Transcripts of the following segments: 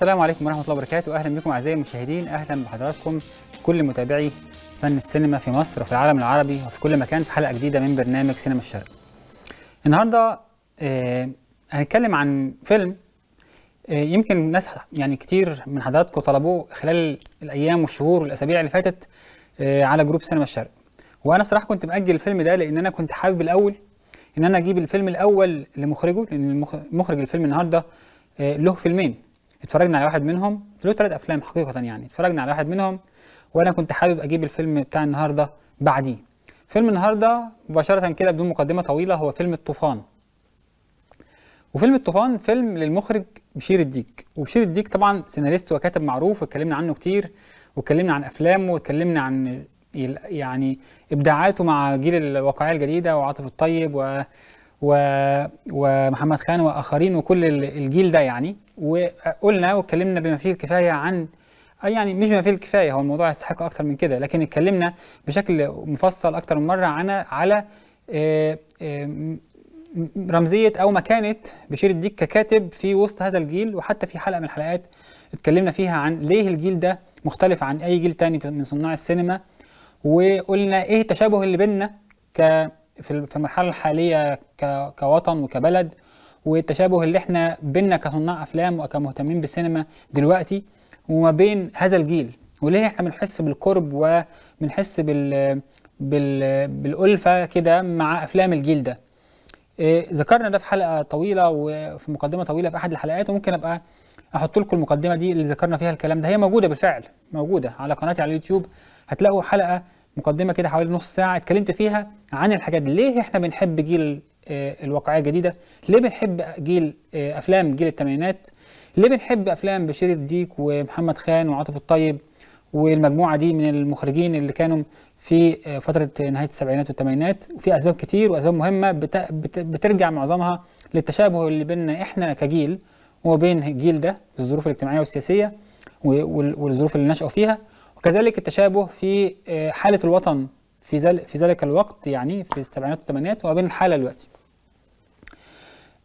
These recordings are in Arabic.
السلام عليكم ورحمه الله وبركاته اهلا بكم اعزائي المشاهدين اهلا بحضراتكم كل متابعي فن السينما في مصر وفي العالم العربي وفي كل مكان في حلقه جديده من برنامج سينما الشرق النهارده آه هنتكلم عن فيلم آه يمكن ناس يعني كتير من حضراتكم طلبوه خلال الايام والشهور والاسابيع اللي فاتت آه على جروب سينما الشرق وانا بصراحه كنت ماجل الفيلم ده لان انا كنت حابب الاول ان انا اجيب الفيلم الاول لمخرجه لان مخرج الفيلم النهارده آه، له فيلمين اتفرجنا على واحد منهم في له ثلاث افلام حقيقه يعني اتفرجنا على واحد منهم وانا كنت حابب اجيب الفيلم بتاع النهارده بعديه فيلم النهارده مباشره كده بدون مقدمه طويله هو فيلم الطوفان وفيلم الطوفان فيلم للمخرج بشير الديك وبشير الديك طبعا سيناريست وكاتب معروف واتكلمنا عنه كتير واتكلمنا عن افلامه واتكلمنا عن يعني ابداعاته مع جيل الواقعيه الجديده وعاطف الطيب و و ومحمد خان واخرين وكل الجيل ده يعني وقلنا واتكلمنا بما فيه الكفايه عن آه، يعني مش بما فيه الكفايه هو الموضوع يستحق اكتر من كده لكن اتكلمنا بشكل مفصل اكتر من مره عن على آه، آه، رمزيه او مكانه بشير الديك ككاتب في وسط هذا الجيل وحتى في حلقه من الحلقات اتكلمنا فيها عن ليه الجيل ده مختلف عن اي جيل تاني من صناع السينما وقلنا ايه التشابه اللي بيننا ك في المرحله الحاليه كوطن وكبلد والتشابه اللي احنا بينا كصناع افلام وكمهتمين بالسينما دلوقتي وما بين هذا الجيل وليه احنا بنحس بالقرب وبنحس بال... بال... بالالفه كده مع افلام الجيل ده إيه، ذكرنا ده في حلقه طويله وفي مقدمه طويله في احد الحلقات وممكن ابقى احط لكم المقدمه دي اللي ذكرنا فيها الكلام ده هي موجوده بالفعل موجوده على قناتي على اليوتيوب هتلاقوا حلقه مقدمه كده حوالي نص ساعه اتكلمت فيها عن الحاجات دي ليه احنا بنحب جيل آه، الواقعيه الجديده ليه بنحب جيل آه، افلام جيل الثمانينات ليه بنحب افلام بشير الديك ومحمد خان وعاطف الطيب والمجموعه دي من المخرجين اللي كانوا في آه، فتره نهايه السبعينات والثمانينات وفي اسباب كتير واسباب مهمه بترجع معظمها للتشابه اللي بيننا احنا كجيل وبين الجيل ده في الظروف الاجتماعيه والسياسيه والظروف اللي نشأوا فيها وكذلك التشابه في حاله الوطن في ذلك في ذلك الوقت يعني في السبعينات والثمانينات وما بين الحاله دلوقتي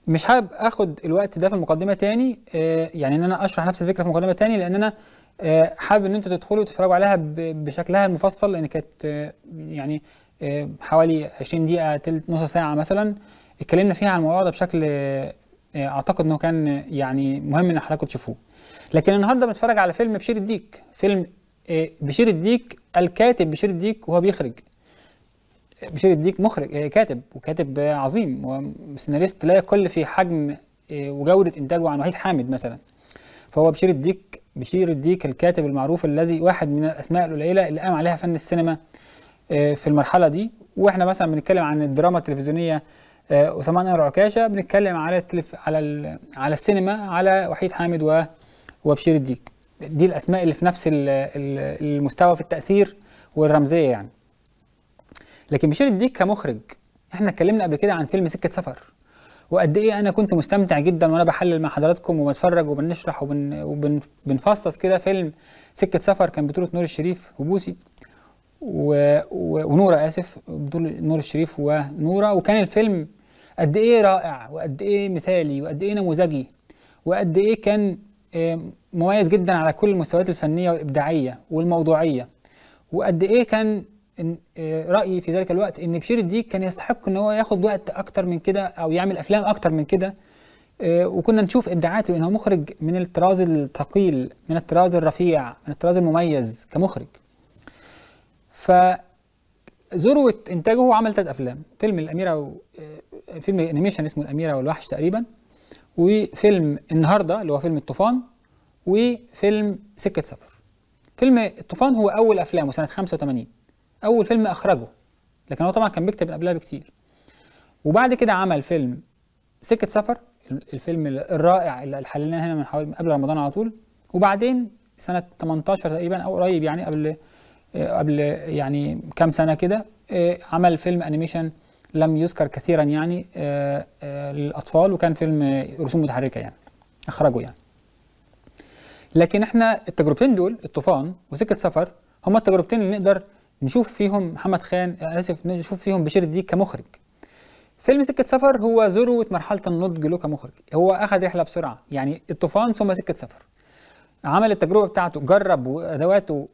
مش حابب اخد الوقت ده في المقدمه تاني آه يعني ان انا اشرح نفس الفكره في المقدمه تاني لان انا آه حابب ان انتوا تدخلوا وتتفرجوا عليها بشكلها المفصل لان كانت آه يعني آه حوالي 20 دقيقه تلت نص ساعه مثلا اتكلمنا فيها عن الموضوع ده بشكل آه،, آه اعتقد انه كان يعني مهم ان حضراتكم تشوفوه لكن النهارده بنتفرج على فيلم بشير الديك فيلم آه، بشير الديك الكاتب بشير الديك وهو بيخرج بشير الديك مخرج آه، كاتب وكاتب آه، عظيم وسيناريست لا يقل في حجم آه، وجودة إنتاجه عن وحيد حامد مثلا فهو بشير الديك بشير الديك الكاتب المعروف الذي واحد من الأسماء القليلة اللي قام عليها فن السينما في المرحلة دي واحنا مثلا بنتكلم عن الدراما التلفزيونية أسامة نور عكاشة بنتكلم على التلف على على السينما على وحيد حامد وبشير الديك دي الأسماء اللي في نفس المستوى في التأثير والرمزية يعني لكن بشير الديك كمخرج احنا اتكلمنا قبل كده عن فيلم سكه سفر وقد ايه انا كنت مستمتع جدا وانا بحلل مع حضراتكم وبتفرج وبنشرح وبن وبنفصص كده فيلم سكه سفر كان بطوله نور الشريف وبوسي و... و... ونوره اسف بطوله نور الشريف ونوره وكان الفيلم قد ايه رائع وقد ايه مثالي وقد ايه نموذجي وقد ايه كان آه، مميز جدا على كل المستويات الفنيه والابداعيه والموضوعيه وقد ايه كان إن آه، رايي في ذلك الوقت ان بشير الديك كان يستحق ان هو ياخد وقت اكتر من كده او يعمل افلام اكتر من كده آه، وكنا نشوف ابداعاته ان هو مخرج من الطراز الثقيل من الطراز الرفيع من الطراز المميز كمخرج ف ذروة إنتاجه هو عمل ثلاث أفلام فيلم الأميرة و... آه، فيلم أنيميشن اسمه الأميرة والوحش تقريبا وفيلم النهاردة اللي هو فيلم الطوفان وفيلم سكة سفر فيلم الطوفان هو أول أفلامه سنة 85 اول فيلم اخرجه لكن هو طبعا كان بيكتب قبلها بكتير وبعد كده عمل فيلم سكه سفر الفيلم الرائع اللي حللناه هنا من حوالي قبل رمضان على طول وبعدين سنه 18 تقريبا او قريب يعني قبل قبل يعني كام سنه كده آه، عمل فيلم انيميشن لم يذكر كثيرا يعني آه، آه، للاطفال وكان فيلم رسوم متحركه يعني اخرجه يعني لكن احنا التجربتين دول الطوفان وسكه سفر هما التجربتين اللي نقدر نشوف فيهم محمد خان آه، اسف نشوف فيهم بشير الديك كمخرج فيلم سكة سفر هو ذروة مرحلة النضج له كمخرج هو أخذ رحلة بسرعة يعني الطوفان ثم سكة سفر عمل التجربة بتاعته جرب ادواته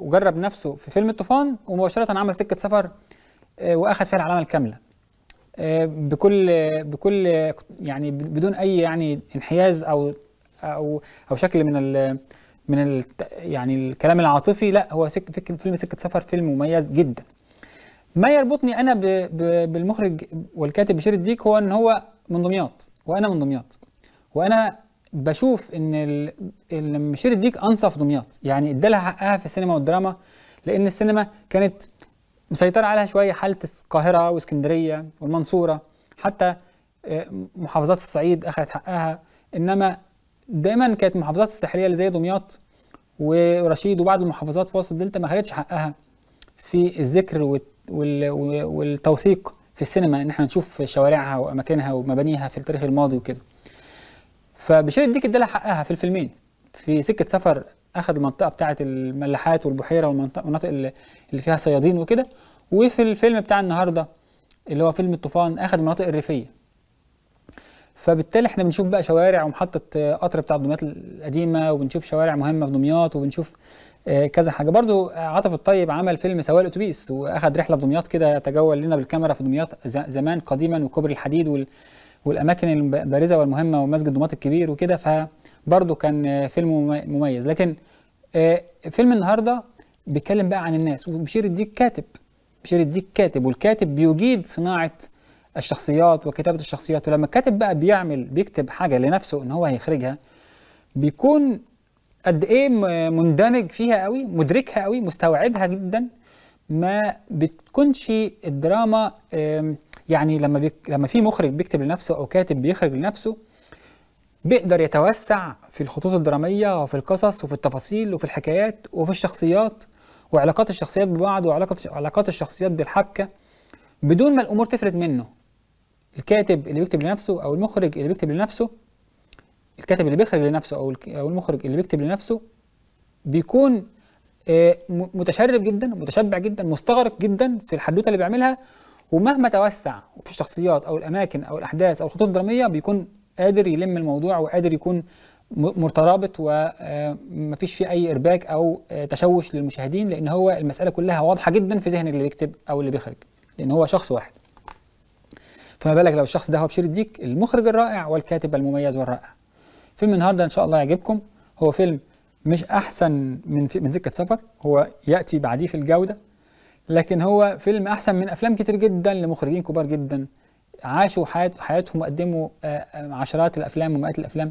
وجرب نفسه في فيلم الطوفان ومباشرة عمل سكة سفر آه، وأخذ فيها العلامة الكاملة آه، بكل بكل يعني بدون أي يعني انحياز أو أو أو شكل من من ال... يعني الكلام العاطفي لا هو سك... فيلم سكه سفر فيلم مميز جدا ما يربطني انا ب... ب... بالمخرج والكاتب بشير الديك هو ان هو من دمياط وانا من دمياط وانا بشوف ان ال... بشير الديك انصف دمياط يعني ادالها حقها في السينما والدراما لان السينما كانت مسيطره عليها شويه حاله القاهره واسكندريه والمنصوره حتى آه، محافظات الصعيد اخذت حقها انما دايما كانت المحافظات الساحليه اللي زي دمياط ورشيد وبعض المحافظات في وسط الدلتا ما خدتش حقها في الذكر والتوثيق في السينما ان احنا نشوف شوارعها واماكنها ومبانيها في التاريخ الماضي وكده فبشير الديك ادالها حقها في الفيلمين في سكه سفر اخذ المنطقه بتاعه الملاحات والبحيره والمناطق اللي فيها صيادين وكده وفي الفيلم بتاع النهارده اللي هو فيلم الطوفان اخذ المناطق الريفيه فبالتالي احنا بنشوف بقى شوارع ومحطه آه، قطر بتاع دمياط القديمه وبنشوف شوارع مهمه في دمياط وبنشوف آه، كذا حاجه برضو آه، عاطف الطيب عمل فيلم سواق الاتوبيس واخد رحله في دمياط كده تجول لنا بالكاميرا في دمياط زمان قديما وكوبري الحديد وال والاماكن البارزه والمهمه ومسجد دمياط الكبير وكده فبرضه كان فيلم مميز لكن فيلم النهارده بيتكلم بقى عن الناس وبشير الديك كاتب بشير الديك كاتب والكاتب بيجيد صناعه الشخصيات وكتابه الشخصيات ولما الكاتب بقى بيعمل بيكتب حاجه لنفسه ان هو هيخرجها بيكون قد ايه مندمج فيها قوي مدركها قوي مستوعبها جدا ما بتكونش الدراما يعني لما بيك لما في مخرج بيكتب لنفسه او كاتب بيخرج لنفسه بيقدر يتوسع في الخطوط الدراميه وفي القصص وفي التفاصيل وفي الحكايات وفي الشخصيات وعلاقات الشخصيات ببعض وعلاقات علاقات الشخصيات بالحبكه بدون ما الامور تفرد منه الكاتب اللي بيكتب لنفسه او المخرج اللي بيكتب لنفسه الكاتب اللي بيخرج لنفسه او او المخرج اللي بيكتب لنفسه بيكون آه، متشرب جدا متشبع جدا مستغرق جدا في الحدوته اللي بيعملها ومهما توسع في الشخصيات او الاماكن او الاحداث او الخطوط الدراميه بيكون قادر يلم الموضوع وقادر يكون مترابط ومفيش آه، فيه اي ارباك او آه، تشوش للمشاهدين لان هو المساله كلها واضحه جدا في ذهن اللي بيكتب او اللي بيخرج لان هو شخص واحد فما بالك لو الشخص ده هو بشير الديك المخرج الرائع والكاتب المميز والرائع فيلم النهارده ان شاء الله يعجبكم هو فيلم مش احسن من من سكه سفر هو ياتي بعديه في الجوده لكن هو فيلم احسن من افلام كتير جدا لمخرجين كبار جدا عاشوا حيات حياتهم وقدموا آه، آه، عشرات الافلام ومئات الافلام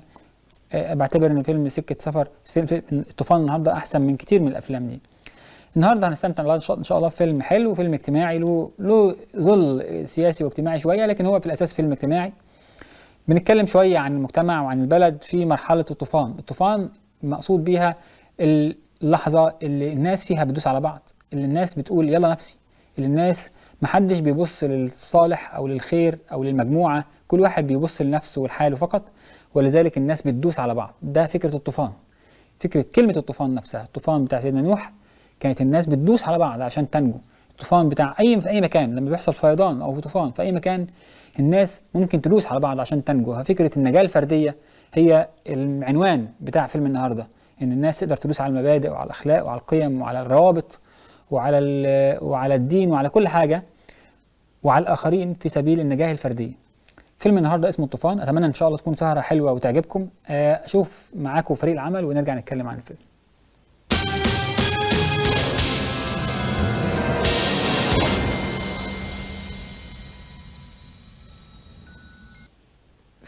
آه، بعتبر ان فيلم سكه سفر فيلم الطوفان النهارده احسن من كتير من الافلام دي النهارده هنستمتع ان شاء الله فيلم حلو فيلم اجتماعي له له ظل سياسي واجتماعي شويه لكن هو في الاساس فيلم اجتماعي بنتكلم شويه عن المجتمع وعن البلد في مرحله الطوفان الطوفان مقصود بيها اللحظه اللي الناس فيها بتدوس على بعض اللي الناس بتقول يلا نفسي اللي الناس محدش بيبص للصالح او للخير او للمجموعه كل واحد بيبص لنفسه ولحاله فقط ولذلك الناس بتدوس على بعض ده فكره الطوفان فكره كلمه الطوفان نفسها الطوفان بتاع سيدنا نوح كانت الناس بتدوس على بعض عشان تنجو الطوفان بتاع اي في اي مكان لما بيحصل فيضان او طوفان في اي مكان الناس ممكن تدوس على بعض عشان تنجو ففكره النجاه الفرديه هي العنوان بتاع فيلم النهارده ان الناس تقدر تدوس على المبادئ وعلى الاخلاق وعلى القيم وعلى الروابط وعلى وعلى الدين وعلى كل حاجه وعلى الاخرين في سبيل النجاه الفرديه فيلم النهارده اسمه الطوفان اتمنى ان شاء الله تكون سهره حلوه وتعجبكم آه، اشوف معاكم فريق العمل ونرجع نتكلم عن الفيلم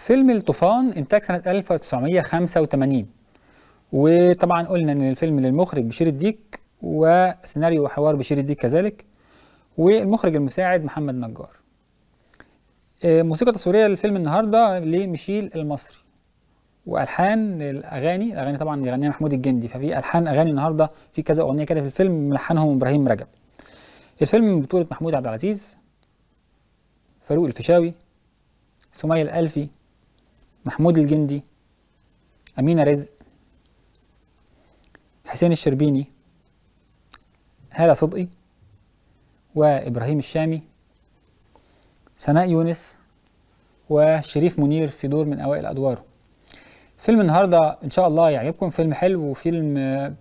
فيلم الطوفان انتاج سنه 1985 وطبعا قلنا ان الفيلم للمخرج بشير الديك وسيناريو وحوار بشير الديك كذلك والمخرج المساعد محمد نجار آه، موسيقى تصويريه للفيلم النهارده لميشيل المصري والحان الاغاني الاغاني طبعا بيغنيها محمود الجندي ففي الحان اغاني النهارده في كذا اغنيه كده في الفيلم ملحنهم ابراهيم رجب الفيلم بطوله محمود عبد العزيز فاروق الفيشاوي سمية الألفي محمود الجندي أمينة رزق حسين الشربيني هالة صدقي وإبراهيم الشامي سناء يونس وشريف منير في دور من أوائل أدواره فيلم النهاردة إن شاء الله يعجبكم فيلم حلو وفيلم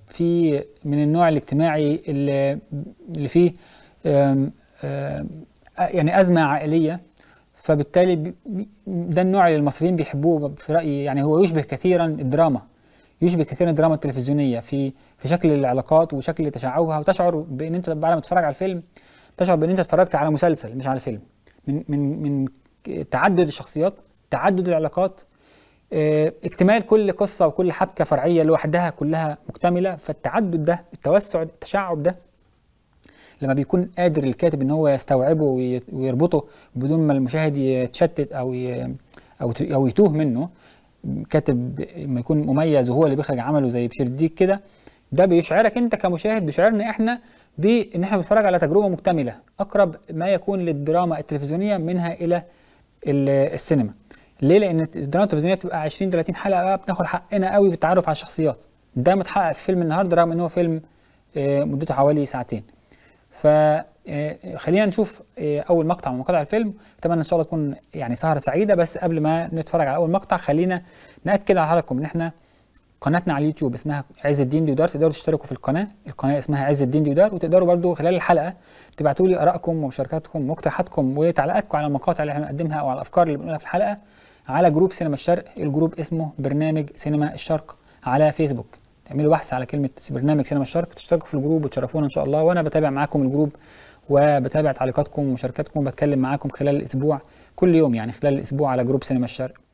فيه من النوع الاجتماعي اللي فيه يعني أزمة عائلية فبالتالي ده النوع اللي المصريين بيحبوه في رايي يعني هو يشبه كثيرا الدراما يشبه كثيرا الدراما التلفزيونيه في في شكل العلاقات وشكل تشعبها وتشعر بان انت بعد ما تتفرج على الفيلم تشعر بان انت اتفرجت على مسلسل مش على فيلم من من من تعدد الشخصيات تعدد العلاقات آه، اكتمال كل قصه وكل حبكه فرعيه لوحدها كلها مكتمله فالتعدد ده التوسع التشعب ده لما بيكون قادر الكاتب ان هو يستوعبه ويربطه بدون ما المشاهد يتشتت او ي... او او يتوه منه كاتب ما يكون مميز وهو اللي بيخرج عمله زي بشير الديك كده ده بيشعرك انت كمشاهد بيشعرنا احنا بان احنا بنتفرج على تجربه مكتمله اقرب ما يكون للدراما التلفزيونيه منها الى السينما ليه لان الدراما التلفزيونيه بتبقى 20 30 حلقه بقى بتاخد حقنا قوي في التعرف على الشخصيات ده متحقق في فيلم النهارده رغم ان هو فيلم آه، مدته حوالي ساعتين ف آه، خلينا نشوف آه، اول مقطع من مقاطع الفيلم اتمنى ان شاء الله تكون يعني سهره سعيده بس قبل ما نتفرج على اول مقطع خلينا ناكد على حضراتكم ان احنا قناتنا على اليوتيوب اسمها عز الدين ديودار تقدروا تشتركوا في القناه القناه اسمها عز الدين ديودار وتقدروا برضو خلال الحلقه تبعتوا لي ارائكم ومشاركاتكم واقتراحاتكم وتعليقاتكم على المقاطع اللي احنا بنقدمها او على الافكار اللي بنقولها في الحلقه على جروب سينما الشرق الجروب اسمه برنامج سينما الشرق على فيسبوك تعملوا بحث على كلمه برنامج سينما الشرق تشتركوا في الجروب وتشرفونا ان شاء الله وانا بتابع معاكم الجروب وبتابع تعليقاتكم ومشاركاتكم وبتكلم معاكم خلال الاسبوع كل يوم يعني خلال الاسبوع على جروب سينما الشرق